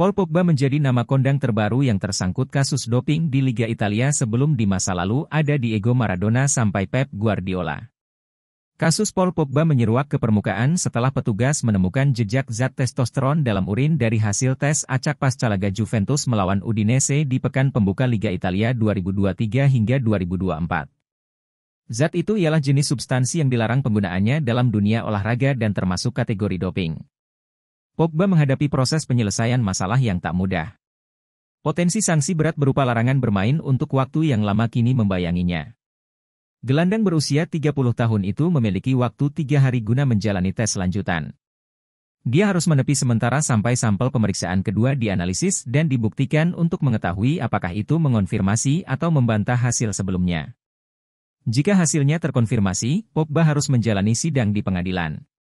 Paul Pogba menjadi nama kondang terbaru yang tersangkut kasus doping di Liga Italia sebelum di masa lalu ada Diego Maradona sampai Pep Guardiola. Kasus Paul Pogba menyeruak ke permukaan setelah petugas menemukan jejak zat testosteron dalam urin dari hasil tes acak pasca laga Juventus melawan Udinese di pekan pembuka Liga Italia 2023 hingga 2024. Zat itu ialah jenis substansi yang dilarang penggunaannya dalam dunia olahraga dan termasuk kategori doping. Pogba menghadapi proses penyelesaian masalah yang tak mudah. Potensi sanksi berat berupa larangan bermain untuk waktu yang lama kini membayanginya. Gelandang berusia 30 tahun itu memiliki waktu 3 hari guna menjalani tes lanjutan. Dia harus menepi sementara sampai sampel pemeriksaan kedua dianalisis dan dibuktikan untuk mengetahui apakah itu mengonfirmasi atau membantah hasil sebelumnya. Jika hasilnya terkonfirmasi, Pogba harus menjalani sidang di pengadilan.